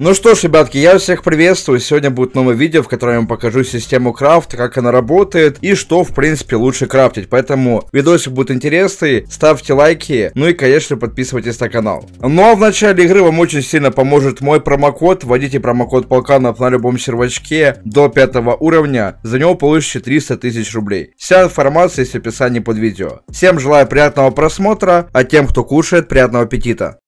Ну что ж, ребятки, я всех приветствую. Сегодня будет новое видео, в котором я вам покажу систему крафта, как она работает и что, в принципе, лучше крафтить. Поэтому видосик будет интересный, ставьте лайки, ну и, конечно, подписывайтесь на канал. Ну а в начале игры вам очень сильно поможет мой промокод. Вводите промокод Полканов на любом сервачке до пятого уровня. За него получите 300 тысяч рублей. Вся информация есть в описании под видео. Всем желаю приятного просмотра, а тем, кто кушает, приятного аппетита.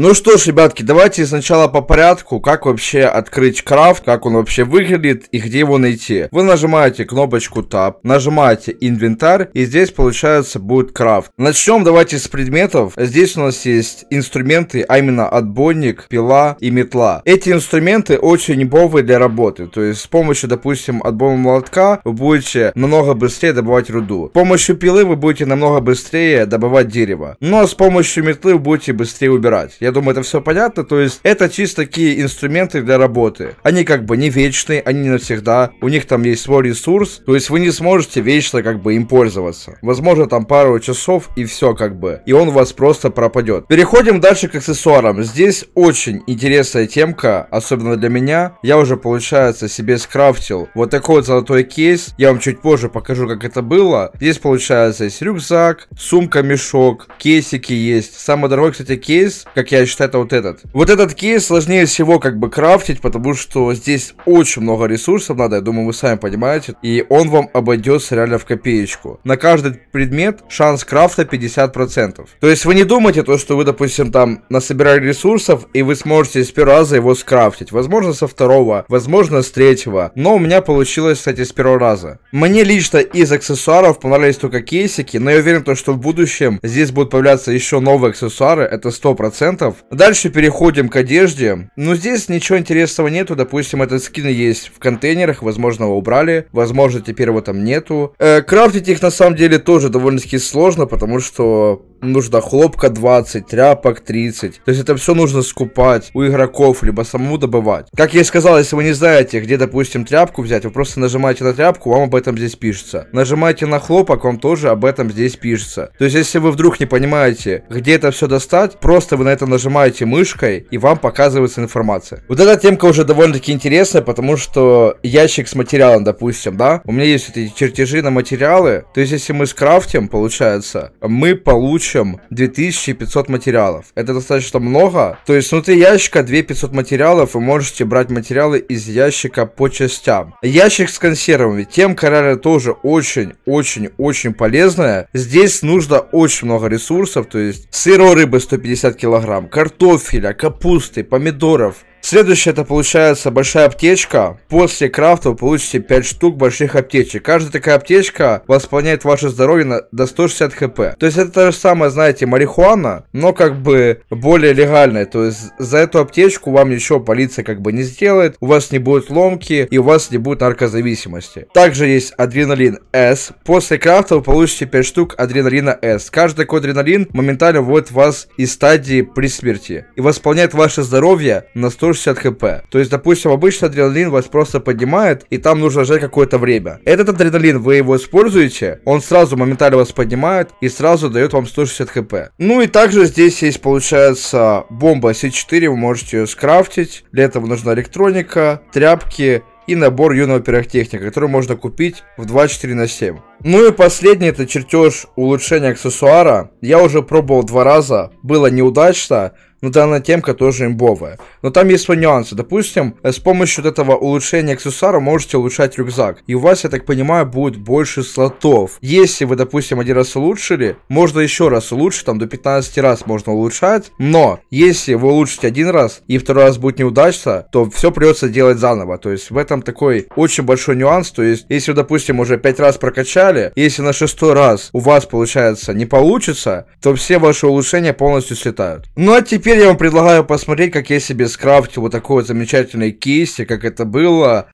Ну что ж, ребятки, давайте сначала по порядку, как вообще открыть крафт, как он вообще выглядит и где его найти. Вы нажимаете кнопочку Tab, нажимаете инвентарь и здесь получается будет крафт. Начнем давайте с предметов. Здесь у нас есть инструменты, а именно отбойник, пила и метла. Эти инструменты очень имбовые для работы, то есть с помощью, допустим, отбойного молотка вы будете намного быстрее добывать руду. С помощью пилы вы будете намного быстрее добывать дерево. Но с помощью метлы вы будете быстрее убирать. Я я думаю, это все понятно. То есть это чисто такие инструменты для работы. Они как бы не вечные, они не навсегда. У них там есть свой ресурс. То есть вы не сможете вечно как бы им пользоваться. Возможно, там пару часов и все как бы. И он у вас просто пропадет. Переходим дальше к аксессуарам. Здесь очень интересная темка, особенно для меня. Я уже, получается, себе скрафтил вот такой вот золотой кейс. Я вам чуть позже покажу, как это было. Здесь, получается, есть рюкзак, сумка-мешок, кейсики есть. Самый дорогой, кстати, кейс, как я я считаю, это вот этот. Вот этот кейс сложнее всего как бы крафтить, потому что здесь очень много ресурсов надо, я думаю, вы сами понимаете. И он вам обойдется реально в копеечку. На каждый предмет шанс крафта 50%. То есть вы не думайте то, что вы, допустим, там насобирали ресурсов, и вы сможете с первого раза его скрафтить. Возможно, со второго, возможно, с третьего. Но у меня получилось, кстати, с первого раза. Мне лично из аксессуаров понравились только кейсики, но я уверен, то, что в будущем здесь будут появляться еще новые аксессуары, это 100% скинов. Дальше переходим к одежде. Но ну, здесь ничего интересного нету. Допустим, этот скин есть в контейнерах, возможно, его убрали. Возможно, теперь его там нету. Э, крафтить их на самом деле тоже довольно-таки сложно, потому что нужно хлопка 20, тряпок 30. То есть это все нужно скупать у игроков, либо самому добывать. Как я и сказал, если вы не знаете, где, допустим, тряпку взять, вы просто нажимаете на тряпку, вам об этом здесь пишется. Нажимаете на хлопок, вам тоже об этом здесь пишется. То есть если вы вдруг не понимаете, где это все достать, просто вы на это нажимаете мышкой, и вам показывается информация. Вот эта темка уже довольно-таки интересная, потому что ящик с материалом, допустим, да? У меня есть эти чертежи на материалы. То есть если мы скрафтим, получается, мы получим общем 2500 материалов. Это достаточно много. То есть внутри ящика 2500 материалов вы можете брать материалы из ящика по частям. Ящик с консервами. Тем Карара тоже очень-очень-очень полезная. Здесь нужно очень много ресурсов. То есть сырой рыбы 150 килограмм, картофеля, капусты, помидоров, Следующее это получается большая аптечка. После крафта вы получите 5 штук больших аптечек. Каждая такая аптечка восполняет ваше здоровье на, до 160 хп. То есть это то же самое, знаете, марихуана, но как бы более легальная. То есть за эту аптечку вам ничего полиция как бы не сделает, у вас не будет ломки и у вас не будет наркозависимости. Также есть адреналин S. После крафта вы получите 5 штук адреналина S. Каждый такой адреналин моментально вводит вас из стадии при смерти и восполняет ваше здоровье на 100 160 хп. То есть, допустим, обычно адреналин вас просто поднимает, и там нужно ждать какое-то время. Этот адреналин, вы его используете, он сразу моментально вас поднимает и сразу дает вам 160 хп. Ну и также здесь есть, получается, бомба c 4 вы можете ее скрафтить. Для этого нужна электроника, тряпки, и набор юного пиротехника, который можно купить в 24 на 7. Ну и последний это чертеж улучшения аксессуара. Я уже пробовал два раза, было неудачно, но данная темка тоже имбовая. Но там есть свои нюансы. Допустим, э, с помощью вот этого улучшения аксессуара можете улучшать рюкзак. И у вас, я так понимаю, будет больше слотов. Если вы, допустим, один раз улучшили, можно еще раз улучшить, там до 15 раз можно улучшать. Но, если вы улучшите один раз, и второй раз будет неудачно, то все придется делать заново. То есть в этом такой очень большой нюанс. То есть, если вы, допустим, уже 5 раз прокачали, далее. Если на шестой раз у вас, получается, не получится, то все ваши улучшения полностью слетают. Ну а теперь я вам предлагаю посмотреть, как я себе скрафтил вот такой вот замечательной кисти, как это было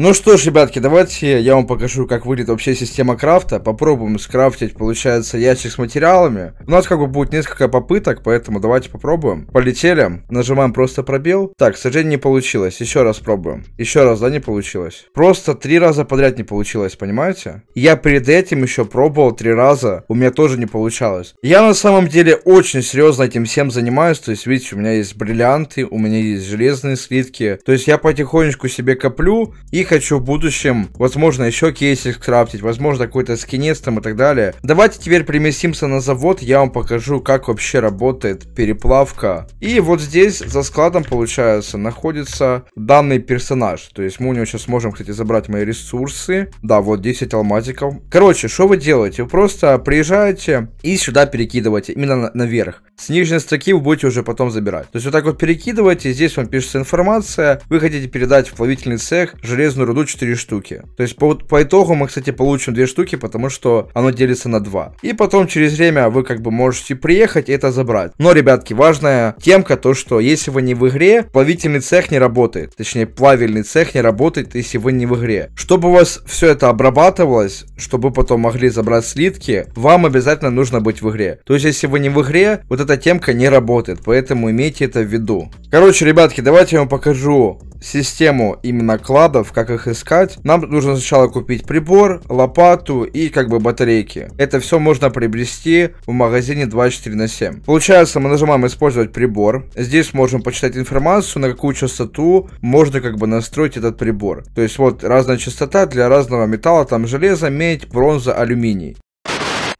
Ну что ж, ребятки, давайте я вам покажу, как выглядит вообще система крафта. Попробуем скрафтить, получается, ящик с материалами. У нас как бы будет несколько попыток, поэтому давайте попробуем. Полетели. Нажимаем просто пробел. Так, к сожалению, не получилось. Еще раз пробуем. Еще раз, да, не получилось. Просто три раза подряд не получилось, понимаете? Я перед этим еще пробовал три раза. У меня тоже не получалось. Я на самом деле очень серьезно этим всем занимаюсь. То есть, видите, у меня есть бриллианты, у меня есть железные слитки. То есть, я потихонечку себе коплю их хочу в будущем, возможно, еще кейсик скрафтить, возможно, какой-то скинец там и так далее. Давайте теперь переместимся на завод, я вам покажу, как вообще работает переплавка. И вот здесь за складом, получается, находится данный персонаж. То есть мы у него сейчас можем, кстати, забрать мои ресурсы. Да, вот 10 алмазиков. Короче, что вы делаете? Вы просто приезжаете и сюда перекидываете, именно на наверх. С нижней строки вы будете уже потом забирать. То есть вот так вот перекидываете, здесь вам пишется информация, вы хотите передать в плавительный цех железную железную руду 4 штуки. То есть по, по итогу мы, кстати, получим 2 штуки, потому что оно делится на 2. И потом через время вы как бы можете приехать и это забрать. Но, ребятки, важная темка то, что если вы не в игре, плавительный цех не работает. Точнее, плавильный цех не работает, если вы не в игре. Чтобы у вас все это обрабатывалось, чтобы вы потом могли забрать слитки, вам обязательно нужно быть в игре. То есть, если вы не в игре, вот эта темка не работает, поэтому имейте это в виду. Короче, ребятки, давайте я вам покажу систему именно кладов, как как их искать, нам нужно сначала купить прибор, лопату и как бы батарейки. Это все можно приобрести в магазине 24 на 7. Получается, мы нажимаем использовать прибор. Здесь можем почитать информацию, на какую частоту можно как бы настроить этот прибор. То есть вот разная частота для разного металла, там железо, медь, бронза, алюминий.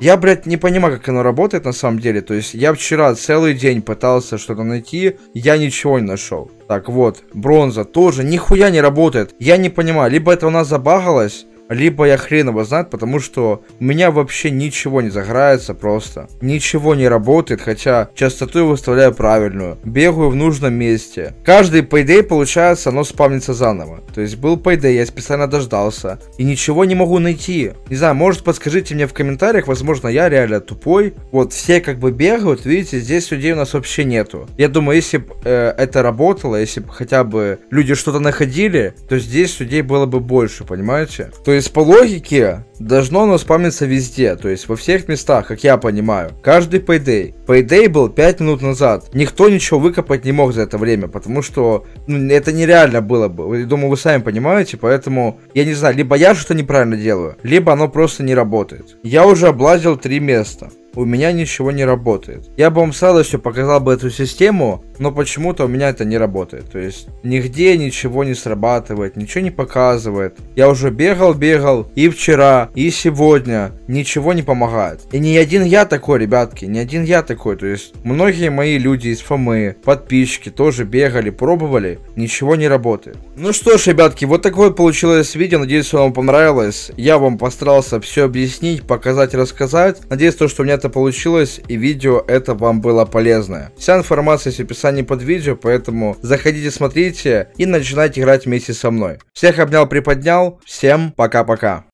Я, блядь, не понимаю, как оно работает на самом деле. То есть я вчера целый день пытался что-то найти, я ничего не нашел. Так вот, бронза тоже нихуя не работает. Я не понимаю, либо это у нас забагалось, либо я хрен его знает, потому что у меня вообще ничего не заграется просто. Ничего не работает, хотя частоту я выставляю правильную. Бегаю в нужном месте. Каждый payday получается, оно спавнится заново. То есть был payday, я специально дождался. И ничего не могу найти. Не знаю, может подскажите мне в комментариях, возможно я реально тупой. Вот все как бы бегают, видите, здесь людей у нас вообще нету. Я думаю, если бы э, это работало, если бы хотя бы люди что-то находили, то здесь людей было бы больше, понимаете? То есть есть по логике должно оно спамиться везде, то есть во всех местах, как я понимаю. Каждый Payday. Payday был 5 минут назад. Никто ничего выкопать не мог за это время, потому что ну, это нереально было бы. думаю, вы сами понимаете, поэтому я не знаю, либо я что-то неправильно делаю, либо оно просто не работает. Я уже облазил три места у меня ничего не работает. Я бы вам с радостью показал бы эту систему, но почему-то у меня это не работает. То есть нигде ничего не срабатывает, ничего не показывает. Я уже бегал, бегал и вчера, и сегодня. Ничего не помогает. И не один я такой, ребятки, не один я такой. То есть многие мои люди из Фомы, подписчики тоже бегали, пробовали. Ничего не работает. Ну что ж, ребятки, вот такое получилось видео. Надеюсь, вам понравилось. Я вам постарался все объяснить, показать, рассказать. Надеюсь, то, что у меня это получилось и видео это вам было полезное. Вся информация есть в описании под видео, поэтому заходите, смотрите и начинайте играть вместе со мной. Всех обнял, приподнял. Всем пока-пока.